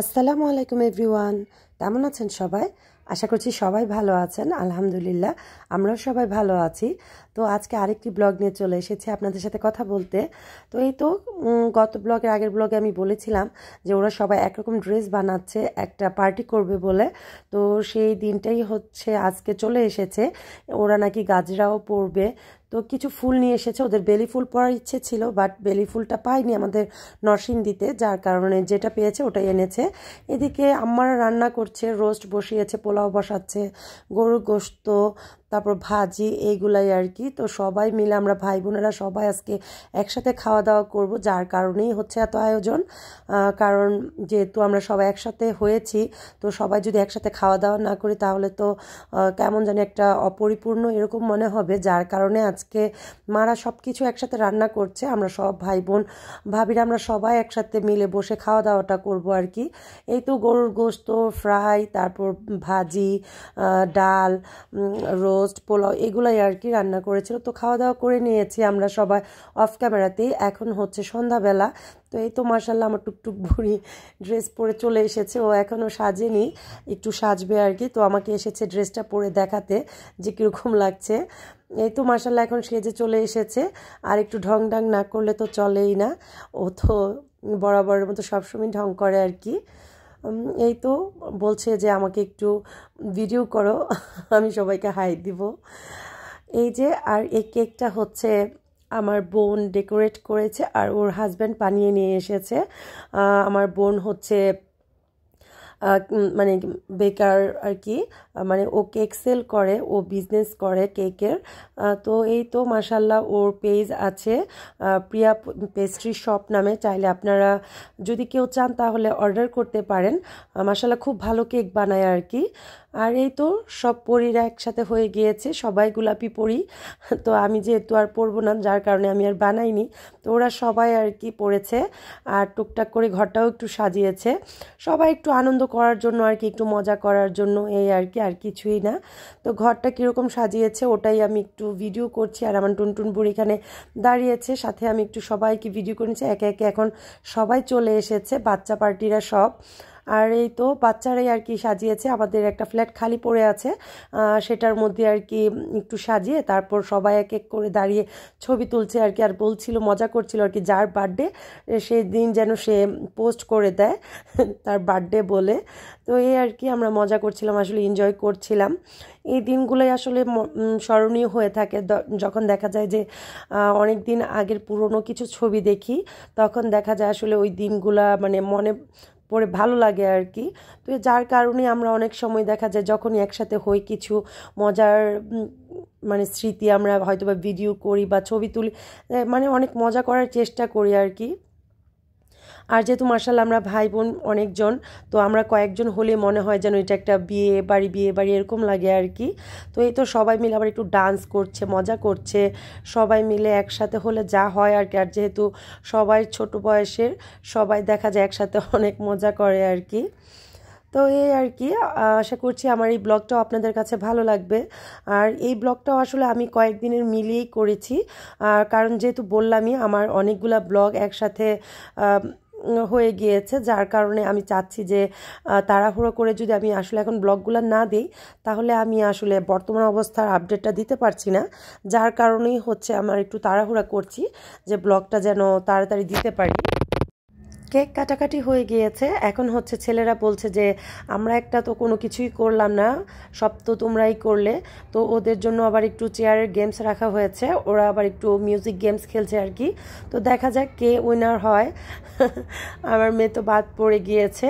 আসসালামু আলাইকুম এভরিওয়ান কেমন আছেন সবাই আশা করছি সবাই ভালো আছেন আলহামদুলিল্লাহ আমরাও সবাই ভালো আছি তো আজকে আরেকটি ব্লগ নিয়ে চলে এসেছি আপনাদের সাথে কথা বলতে তো এই তো গত ব্লগের আগের ব্লগে আমি বলেছিলাম যে ওরা সবাই একরকম ড্রেস বানাচ্ছে একটা পার্টি করবে বলে তো সেই দিনটাই হচ্ছে আজকে চলে এসেছে ওরা নাকি গাজরাও পরবে তো কিছু ফুল নিয়ে এসেছে ওদের বেলি ফুল পরার ইচ্ছে ছিল বাট বেলি ফুলটা পাইনি আমাদের নরসিং দিতে যার কারণে যেটা পেয়েছে ওটাই এনেছে এদিকে আম্মারা রান্না করছে রোস্ট বসিয়েছে পোলাও বসাচ্ছে গরুর গোস্ত তারপর ভাজি এইগুলাই আর কি তো সবাই মিলে আমরা ভাই বোনেরা সবাই আজকে একসাথে খাওয়া দাওয়া করব যার কারণেই হচ্ছে এত আয়োজন কারণ যেহেতু আমরা সবাই একসাথে হয়েছি তো সবাই যদি একসাথে খাওয়া দাওয়া না করি তাহলে তো কেমন জানি একটা অপরিপূর্ণ এরকম মনে হবে যার কারণে আজকে মারা সব কিছু একসাথে রান্না করছে আমরা সব ভাই বোন ভাবিরা আমরা সবাই একসাথে মিলে বসে খাওয়া দাওয়াটা করব আর কি এই তো গরুর গোস্ত ফ্রাই তারপর ভাজি ডাল রোজ রোস্ট পোলাও এগুলাই আর কি রান্না করেছিল তো খাওয়া দাওয়া করে নিয়েছি আমরা সবাই অফ ক্যামেরাতেই এখন হচ্ছে সন্ধ্যাবেলা তো এই তো মার্শাল্লাহ আমার টুকটুক ভুড়ি ড্রেস পরে চলে এসেছে ও এখনও সাজেনি একটু সাজবে আর কি তো আমাকে এসেছে ড্রেসটা পরে দেখাতে যে কীরকম লাগছে এই তো মার্শাল্লাহ এখন সেজে চলে এসেছে আর একটু ঢং ঢং না করলে তো চলেই না ও তো বরাবরের মতো সবসময় ঢং করে আর কি এই তো বলছে যে আমাকে একটু ভিডিও করো আমি সবাইকে হাই দিব এই যে আর এই কেকটা হচ্ছে আমার বোন ডেকোরেট করেছে আর ওর হাজব্যান্ড বানিয়ে নিয়ে এসেছে আমার বোন হচ্ছে মানে বেকার আর কি মানে ও কেক সেল করে ও বিজনেস করে কেকের তো এই তো মাসাল্লাহ ওর পেজ আছে প্রিয়া পেস্ট্রি শপ নামে চাইলে আপনারা যদি কেউ চান তাহলে অর্ডার করতে পারেন মাসাল্লাহ খুব ভালো কেক বানায় আর কি আর এই তো সব পরীরা একসাথে হয়ে গিয়েছে সবাই গোলাপি পরি তো আমি যেহেতু আর পরবো না যার কারণে আমি আর বানাইনি তো ওরা সবাই আর কি পরেছে আর টুকটাক করে ঘরটাও একটু সাজিয়েছে সবাই একটু আনন্দ করার জন্য আর কি একটু মজা করার জন্য এই আর কি আর কিছুই না তো ঘরটা কীরকম সাজিয়েছে ওটাই আমি একটু ভিডিও করছি আর আমার টুনটুন বুড়ি এখানে দাঁড়িয়েছে সাথে আমি একটু সবাইকে ভিডিও করেছি একে একে এখন সবাই চলে এসেছে বাচ্চা পার্টিরা সব আর এই তো বাচ্চারাই আর কি সাজিয়েছে আমাদের একটা ফ্ল্যাট খালি পড়ে আছে সেটার মধ্যে আর কি একটু সাজিয়ে তারপর সবাই এক এক করে দাঁড়িয়ে ছবি তুলছে আর কি আর বলছিল মজা করছিল আর কি যার বার্থডে সেই দিন যেন সে পোস্ট করে দেয় তার বার্থডে বলে তো এই আর কি আমরা মজা করছিলাম আসলে এনজয় করছিলাম এই দিনগুলোই আসলে স্মরণীয় হয়ে থাকে যখন দেখা যায় যে অনেক দিন আগের পুরনো কিছু ছবি দেখি তখন দেখা যায় আসলে ওই দিনগুলা মানে মনে পরে ভালো লাগে আর কি তো যার কারণে আমরা অনেক সময় দেখা যায় যখনই একসাথে হই কিছু মজার মানে স্মৃতি আমরা হয়তো বা ভিডিও করি বা ছবি তুলি মানে অনেক মজা করার চেষ্টা করি আর কি আর যেহেতু মার্শাল আমরা ভাই বোন অনেকজন তো আমরা কয়েকজন হলে মনে হয় যেন এটা একটা বিয়ে বাড়ি বিয়ে বাড়ি এরকম লাগে আর কি তো এই তো সবাই মিলে আবার একটু ডান্স করছে মজা করছে সবাই মিলে একসাথে হলে যা হয় আর কি আর যেহেতু সবাই ছোট বয়সের সবাই দেখা যায় একসাথে অনেক মজা করে আর কি তো এই আর কি আশা করছি আমার এই ব্লগটাও আপনাদের কাছে ভালো লাগবে আর এই ব্লগটাও আসলে আমি কয়েকদিনের মিলিয়েই করেছি আর কারণ যেহেতু বললামই আমার অনেকগুলা ব্লগ একসাথে হয়ে গিয়েছে যার কারণে আমি চাচ্ছি যে তাড়াহুড়ো করে যদি আমি আসলে এখন ব্লগগুলো না দিই তাহলে আমি আসলে বর্তমান অবস্থার আপডেটটা দিতে পারছি না যার কারণেই হচ্ছে আমার একটু তাড়াহুড়া করছি যে ব্লগটা যেন তাড়াতাড়ি দিতে পারি কেক কাটাকাটি হয়ে গিয়েছে এখন হচ্ছে ছেলেরা বলছে যে আমরা একটা তো কোনো কিছুই করলাম না সব তো তোমরাই করলে তো ওদের জন্য আবার একটু চেয়ারের গেমস রাখা হয়েছে ওরা আবার একটু মিউজিক গেমস খেলছে আর কি তো দেখা যাক কে উইনার হয় আমার মেয়ে তো বাদ পড়ে গিয়েছে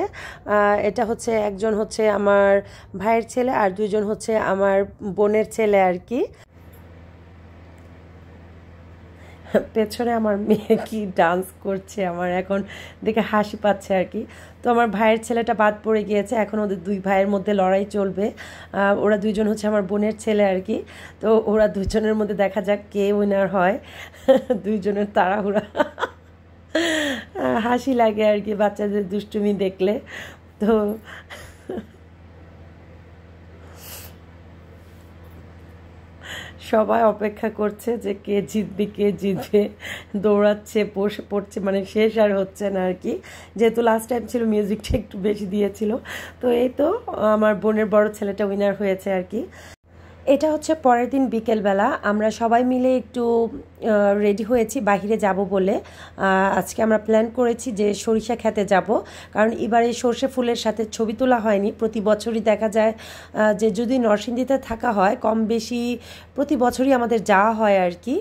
এটা হচ্ছে একজন হচ্ছে আমার ভাইয়ের ছেলে আর দুইজন হচ্ছে আমার বোনের ছেলে আর কি পেছনে আমার মেয়ে কি ডান্স করছে আমার এখন দেখে হাসি পাচ্ছে আর কি তো আমার ভাইয়ের ছেলেটা বাদ পড়ে গিয়েছে এখন ওদের দুই ভাইয়ের মধ্যে লড়াই চলবে ওরা দুইজন হচ্ছে আমার বোনের ছেলে আর কি তো ওরা দুজনের মধ্যে দেখা যাক কে উইনার হয় দুইজনের তাড়াহুড়া হাসি লাগে আর কি বাচ্চাদের দুষ্টুমি দেখলে তো সবাই অপেক্ষা করছে যে কে জিতবে কে জিতবে দৌড়াচ্ছে বসে পড়ছে মানে শেষ আর হচ্ছে না আর কি যেহেতু লাস্ট টাইম ছিল মিউজিকটা একটু বেশি দিয়েছিল তো এই তো আমার বোনের বড় ছেলেটা উইনার হয়েছে আর কি এটা হচ্ছে পরের দিন বিকেলবেলা আমরা সবাই মিলে একটু রেডি হয়েছি বাহিরে যাব বলে আজকে আমরা প্ল্যান করেছি যে সরিষা খেতে যাব কারণ এবারে সর্ষে ফুলের সাথে ছবি তোলা হয়নি প্রতি বছরই দেখা যায় যে যদি নরসিংদীতে থাকা হয় কম বেশি প্রতি বছরই আমাদের যাওয়া হয় আর কি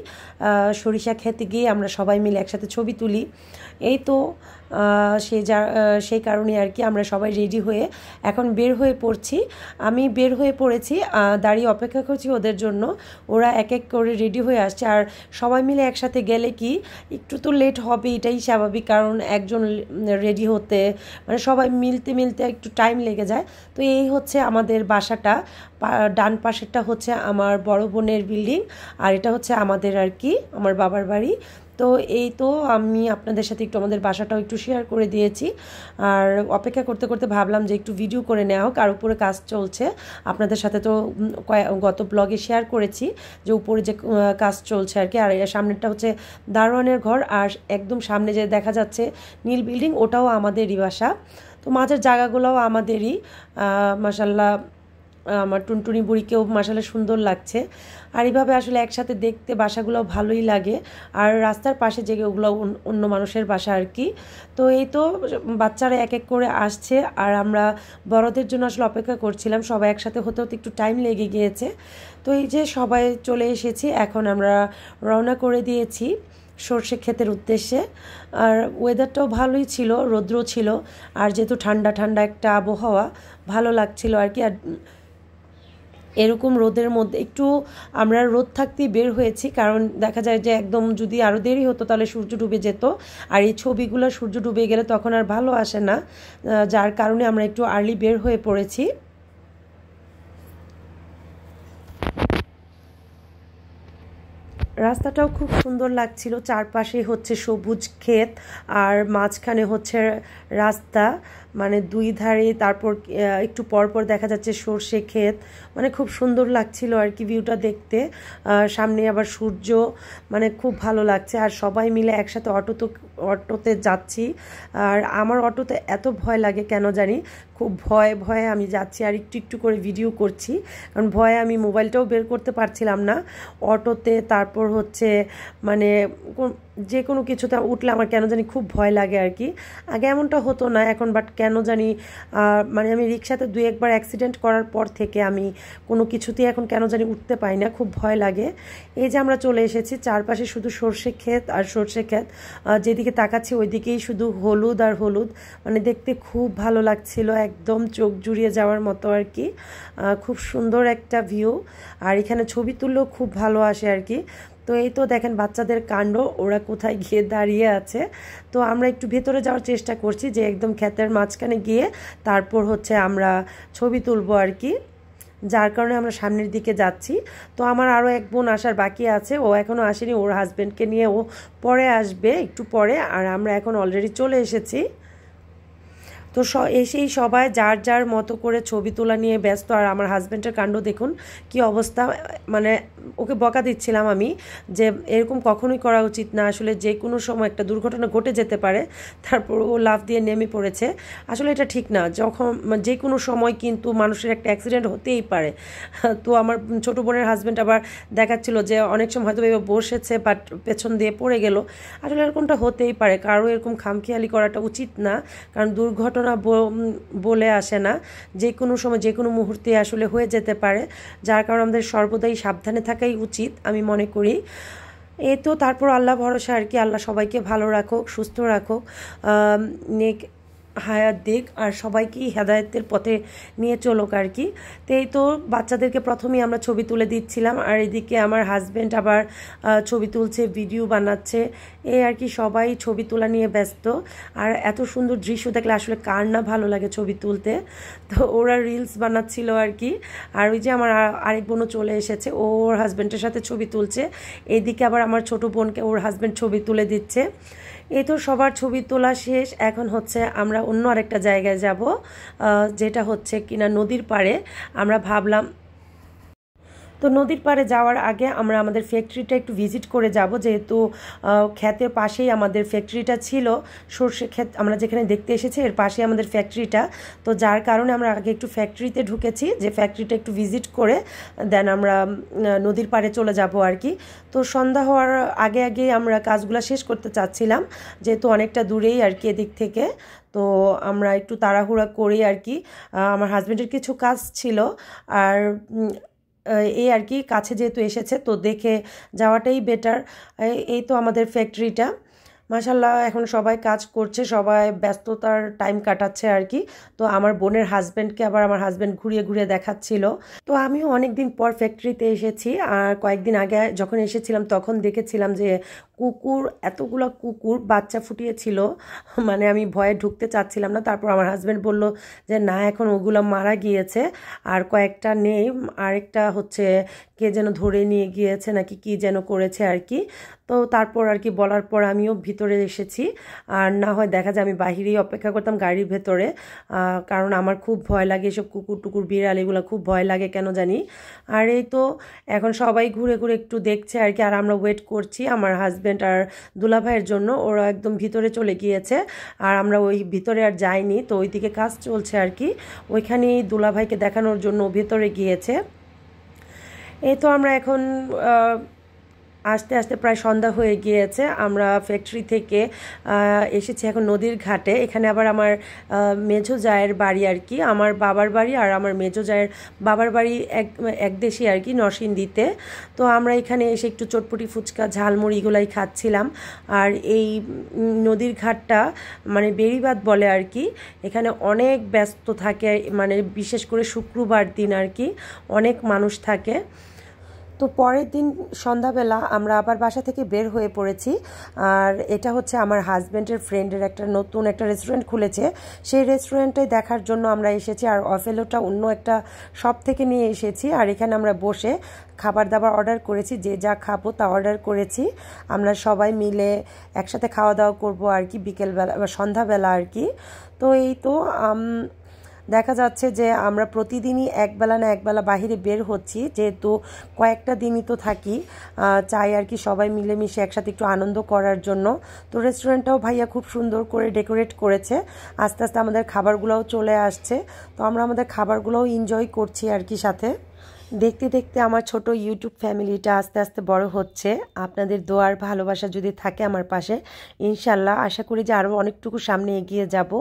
সরিষা খেতে গিয়ে আমরা সবাই মিলে একসাথে ছবি তুলি এই তো সে যা সেই কারণে আর কি আমরা সবাই রেডি হয়ে এখন বের হয়ে পড়ছি আমি বের হয়ে পড়েছি দাঁড়িয়ে অপেক্ষা করছি ওদের জন্য ওরা এক এক করে রেডি হয়ে আসছে আর সবাই মিলে একসাথে গেলে কি একটু তো লেট হবে এটাই স্বাভাবিক কারণ একজন রেডি হতে মানে সবাই মিলতে মিলতে একটু টাইম লেগে যায় তো এই হচ্ছে আমাদের বাসাটা ডান পাশেরটা হচ্ছে আমার বড় বোনের বিল্ডিং আর এটা হচ্ছে আমাদের আর কি আমার বাবার বাড়ি তো এই তো আমি আপনাদের সাথে একটু আমাদের বাসাটাও একটু শেয়ার করে দিয়েছি আর অপেক্ষা করতে করতে ভাবলাম যে একটু ভিডিও করে নেওয়া হোক আর উপরে কাজ চলছে আপনাদের সাথে তো গত ব্লগে শেয়ার করেছি যে উপরে যে কাজ চলছে আর কি আর সামনেরটা হচ্ছে দারোয়ানের ঘর আর একদম সামনে যে দেখা যাচ্ছে নীল বিল্ডিং ওটাও আমাদেরই বাসা তো মাঝের জায়গাগুলোও আমাদেরই মাসাল্লাহ আমার টুনটুনি বুড়িকেও মাসালে সুন্দর লাগছে আর এইভাবে আসলে একসাথে দেখতে বাসাগুলো ভালোই লাগে আর রাস্তার পাশে যে ওগুলো অন্য মানুষের বাসা আর কি তো এই তো বাচ্চারা এক এক করে আসছে আর আমরা বড়দের জন্য আসলে অপেক্ষা করছিলাম সবাই একসাথে হতে হতে একটু টাইম লেগে গিয়েছে তো এই যে সবাই চলে এসেছি এখন আমরা রওনা করে দিয়েছি সর্ষে ক্ষেতের উদ্দেশ্যে আর ওয়েদারটাও ভালোই ছিল রৌদ্র ছিল আর যেহেতু ঠান্ডা ঠান্ডা একটা আবহাওয়া ভালো লাগছিল আর কি আর এরকম রোদের মধ্যে একটু আমরা রোদ থাকতেই বের হয়েছি কারণ দেখা যায় যে একদম যদি আরও দেরি হতো তাহলে সূর্য ডুবে যেত আর এই ছবিগুলো সূর্য ডুবে গেলে তখন আর ভালো আসে না যার কারণে আমরা একটু আর্লি বের হয়ে পড়েছি রাস্তাটাও খুব সুন্দর লাগছিল চারপাশে হচ্ছে সবুজ ক্ষেত আর মাঝখানে হচ্ছে রাস্তা মানে দুই ধারে তারপর একটু পরপর দেখা যাচ্ছে সর্ষে ক্ষেত মানে খুব সুন্দর লাগছিল আর কি ভিউটা দেখতে সামনে আবার সূর্য মানে খুব ভালো লাগছে আর সবাই মিলে একসাথে অটো তো অটোতে যাচ্ছি আর আমার অটোতে এত ভয় লাগে কেন জানি খুব ভয় ভয়ে আমি যাচ্ছি আর একটু একটু করে ভিডিও করছি কারণ ভয়ে আমি মোবাইলটাও বের করতে পারছিলাম না অটোতে তারপর হচ্ছে মানে যে কোনো কিছুতে উঠলে আমার কেন জানি খুব ভয় লাগে আর কি আগে এমনটা হতো না এখন বাট কেন জানি মানে আমি রিক্সাতে দু একবার অ্যাক্সিডেন্ট করার পর থেকে আমি কোনো কিছুতেই এখন কেন জানি উঠতে পাই না খুব ভয় লাগে এই যে আমরা চলে এসেছি চারপাশে শুধু সর্ষে ক্ষেত আর সর্ষে ক্ষেত যেদিকে তাকাচ্ছি ওইদিকেই শুধু হলুদ আর হলুদ মানে দেখতে খুব ভালো লাগছিল একদম চোখ জুড়িয়ে যাওয়ার মতো আর কি খুব সুন্দর একটা ভিউ আর এখানে ছবি তুললেও খুব ভালো আসে আর কি তো এই তো দেখেন বাচ্চাদের কাণ্ড ওরা কোথায় গিয়ে দাঁড়িয়ে আছে তো আমরা একটু ভেতরে যাওয়ার চেষ্টা করছি যে একদম ক্ষেতের মাঝখানে গিয়ে তারপর হচ্ছে আমরা ছবি তুলবো আর কি যার কারণে আমরা সামনের দিকে যাচ্ছি তো আমার আরও এক বোন আসার বাকি আছে ও এখনও আসেনি ওর হাজব্যান্ডকে নিয়ে ও পরে আসবে একটু পরে আর আমরা এখন অলরেডি চলে এসেছি তো এসেই সবাই যার যার মতো করে ছবি তোলা নিয়ে ব্যস্ত আর আমার হাজব্যান্ডের কাণ্ড দেখুন কি অবস্থা মানে ওকে বকা দিচ্ছিলাম আমি যে এরকম কখনোই করা উচিত না আসলে যে কোনো সময় একটা দুর্ঘটনা ঘটে যেতে পারে তারপর ও লাভ দিয়ে নেমে পড়েছে আসলে এটা ঠিক না যখন মানে যে কোনো সময় কিন্তু মানুষের একটা অ্যাক্সিডেন্ট হতেই পারে তো আমার ছোট বোনের হাজব্যান্ড আবার দেখাচ্ছিল যে অনেক সময় হয়তো এবার বসেছে বাট পেছন দিয়ে পড়ে গেল আসলে এরকমটা হতেই পারে কারো এরকম খামখেয়ালি করাটা উচিত না কারণ দুর্ঘটনা ঘটনা বলে আসে না যে কোনো সময় যে কোনো মুহূর্তে আসলে হয়ে যেতে পারে যার কারণে আমাদের সর্বদাই সাবধানে থাকাই উচিত আমি মনে করি এ তো তারপর আল্লাহ ভরসা আর কি আল্লাহ সবাইকে ভালো রাখুক সুস্থ রাখুক নেক হায়াত দিক আর সবাইকেই হেদায়তের পথে নিয়ে চলুক আর কি তো এই তো বাচ্চাদেরকে প্রথমেই আমরা ছবি তুলে দিচ্ছিলাম আর এদিকে আমার হাজব্যান্ড আবার ছবি তুলছে ভিডিও বানাচ্ছে এই আর কি সবাই ছবি তোলা নিয়ে ব্যস্ত আর এত সুন্দর দৃশ্য দেখলে আসলে কার না ভালো লাগে ছবি তুলতে তো ওরা রিলস বানাচ্ছিল আর কি আর ওই যে আমার আরেক বোনও চলে এসেছে ওর হাজব্যান্ডের সাথে ছবি তুলছে এদিকে আবার আমার ছোট বোনকে ওর হাজব্যান্ড ছবি তুলে দিচ্ছে এই তো সবার ছবি তোলা শেষ এখন হচ্ছে আমরা অন্য আরেকটা জায়গায় যাব যেটা হচ্ছে কিনা নদীর পাড়ে আমরা ভাবলাম তো নদীর পাড়ে যাওয়ার আগে আমরা আমাদের ফ্যাক্টরিটা একটু ভিজিট করে যাব যেহেতু ক্ষেতের পাশেই আমাদের ফ্যাক্টরিটা ছিল সর্ষে ক্ষেত আমরা যেখানে দেখতে এসেছি এর পাশে আমাদের ফ্যাক্টরিটা তো যার কারণে আমরা আগে একটু ফ্যাক্টরিতে ঢুকেছি যে ফ্যাক্টরিটা একটু ভিজিট করে দেন আমরা নদীর পাড়ে চলে যাব আর কি তো সন্ধ্যা হওয়ার আগে আগে আমরা কাজগুলো শেষ করতে চাচ্ছিলাম যেহেতু অনেকটা দূরেই আর কি এদিক থেকে তো আমরা একটু তাড়াহুড়া করি আর কি আমার হাজব্যান্ডের কিছু কাজ ছিল আর এই আর কি কাছে যেহেতু এসেছে তো দেখে যাওয়াটাই বেটার এই তো আমাদের ফ্যাক্টরিটা মাশাল্লাহ এখন সবাই কাজ করছে সবাই ব্যস্ততার টাইম কাটাচ্ছে আর কি তো আমার বোনের হাজব্যান্ডকে আবার আমার হাজব্যান্ড ঘুরিয়ে ঘুরিয়ে দেখাচ্ছিল তো আমিও অনেকদিন পর ফ্যাক্টরিতে এসেছি আর কয়েকদিন আগে যখন এসেছিলাম তখন দেখেছিলাম যে কুকুর এতগুলো কুকুর বাচ্চা ফুটিয়েছিল মানে আমি ভয়ে ঢুকতে চাচ্ছিলাম না তারপর আমার হাজব্যান্ড বলল যে না এখন ওগুলো মারা গিয়েছে আর কয়েকটা নেই আরেকটা হচ্ছে কে যেন ধরে নিয়ে গিয়েছে নাকি কি যেন করেছে আর কি তো তারপর আর কি বলার পর আমিও ভিতরে এসেছি আর না হয় দেখা যায় আমি বাহিরেই অপেক্ষা করতাম গাড়ির ভেতরে কারণ আমার খুব ভয় লাগে এসব কুকুর টুকুর বিড়াল এগুলো খুব ভয় লাগে কেন জানি আর এই তো এখন সবাই ঘুরে ঘুরে একটু দেখছে আর কি আর আমরা ওয়েট করছি আমার হাজব্যান্ড হাজব্যান্ড আর দুলাভাইয়ের জন্য ওরা একদম ভিতরে চলে গিয়েছে আর আমরা ওই ভিতরে আর যাইনি তো ওইদিকে কাজ চলছে আর কি ওইখানেই দুলাভাইকে দেখানোর জন্য ভিতরে গিয়েছে এই তো আমরা এখন আসতে আসতে প্রায় সন্ধ্যা হয়ে গিয়েছে আমরা ফ্যাক্টরি থেকে এসেছি এখন নদীর ঘাটে এখানে আবার আমার মেঝো জায়ের বাড়ি আর কি আমার বাবার বাড়ি আর আমার মেজো জায়ের বাবার বাড়ি এক এক আর কি নরসিংদীতে তো আমরা এখানে এসে একটু চটপটি ফুচকা ঝালমুড়ি এগুলাই খাচ্ছিলাম আর এই নদীর ঘাটটা মানে বেড়িবাদ বলে আর কি এখানে অনেক ব্যস্ত থাকে মানে বিশেষ করে শুক্রবার দিন আর কি অনেক মানুষ থাকে তো পরের দিন সন্ধ্যাবেলা আমরা আবার বাসা থেকে বের হয়ে পড়েছি আর এটা হচ্ছে আমার হাজব্যান্ডের ফ্রেন্ডের একটা নতুন একটা রেস্টুরেন্ট খুলেছে সেই রেস্টুরেন্টে দেখার জন্য আমরা এসেছি আর অফেলোটা অন্য একটা শপ থেকে নিয়ে এসেছি আর এখানে আমরা বসে খাবার দাবার অর্ডার করেছি যে যা খাবো তা অর্ডার করেছি আমরা সবাই মিলে একসাথে খাওয়া দাওয়া করব আর কি বিকেলবেলা বা সন্ধ্যাবেলা আর কি তো এই তো দেখা যাচ্ছে যে আমরা প্রতিদিনই একবেলা না একবেলা বাহিরে বের হচ্ছি যেহেতু কয়েকটা দিনই তো থাকি চাই আর কি সবাই মিলেমিশে একসাথে একটু আনন্দ করার জন্য তো রেস্টুরেন্টটাও ভাইয়া খুব সুন্দর করে ডেকোরেট করেছে আস্তে আস্তে আমাদের খাবারগুলোও চলে আসছে তো আমরা আমাদের খাবারগুলোও এনজয় করছি আর কি সাথে দেখতে দেখতে আমার ছোট ইউটিউব ফ্যামিলিটা আস্তে আস্তে বড় হচ্ছে আপনাদের দোয়ার ভালোবাসা যদি থাকে আমার পাশে ইনশাল্লাহ আশা করি যে আরও অনেকটুকু সামনে এগিয়ে যাব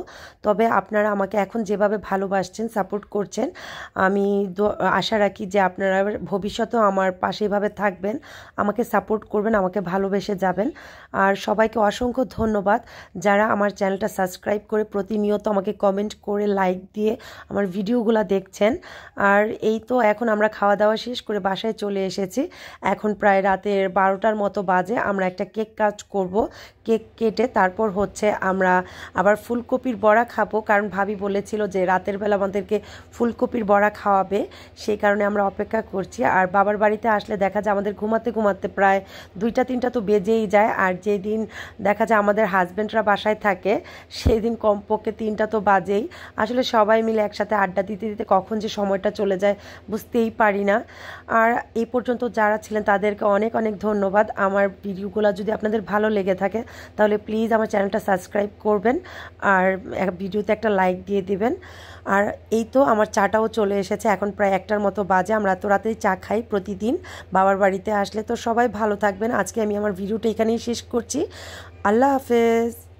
তবে আপনারা আমাকে এখন যেভাবে ভালোবাসছেন সাপোর্ট করছেন আমি আশা রাখি যে আপনারা ভবিষ্যতেও আমার পাশে এভাবে থাকবেন আমাকে সাপোর্ট করবেন আমাকে ভালোবেসে যাবেন আর সবাইকে অসংখ্য ধন্যবাদ যারা আমার চ্যানেলটা সাবস্ক্রাইব করে প্রতিনিয়ত আমাকে কমেন্ট করে লাইক দিয়ে আমার ভিডিওগুলো দেখছেন আর এই তো এখন আমরা খাওয়া দাওয়া শেষ করে বাসায় চলে এসেছি এখন প্রায় রাতের বারোটার মতো বাজে আমরা একটা কেক কাজ করব কেক কেটে তারপর হচ্ছে আমরা আবার ফুলকপির বড়া খাবো কারণ ভাবি বলেছিল যে রাতের বেলা আমাদেরকে ফুলকপির বড়া খাওয়াবে সেই কারণে আমরা অপেক্ষা করছি আর বাবার বাড়িতে আসলে দেখা যায় আমাদের ঘুমাতে ঘুমাতে প্রায় দুইটা তিনটা তো বেজেই যায় আর যেদিন দেখা যায় আমাদের হাজব্যান্ডরা বাসায় থাকে সেদিন কমপক্ষে তিনটা তো বাজেই আসলে সবাই মিলে একসাথে আড্ডা দিতে দিতে কখন যে সময়টা চলে যায় বুঝতেই পারি না আর এই পর্যন্ত যারা ছিলেন তাদেরকে অনেক অনেক ধন্যবাদ আমার ভিডিওগুলো যদি আপনাদের ভালো লেগে থাকে তাহলে প্লিজ আমার চ্যানেলটা সাবস্ক্রাইব করবেন আর ভিডিওতে একটা লাইক দিয়ে দিবেন আর এই তো আমার চাটাও চলে এসেছে এখন প্রায় একটার মতো বাজে আমরা তো রাতেই চা খাই প্রতিদিন বাবার বাড়িতে আসলে তো সবাই ভালো থাকবেন আজকে আমি আমার ভিডিওটা এখানেই শেষ করছি আল্লাহ হাফেজ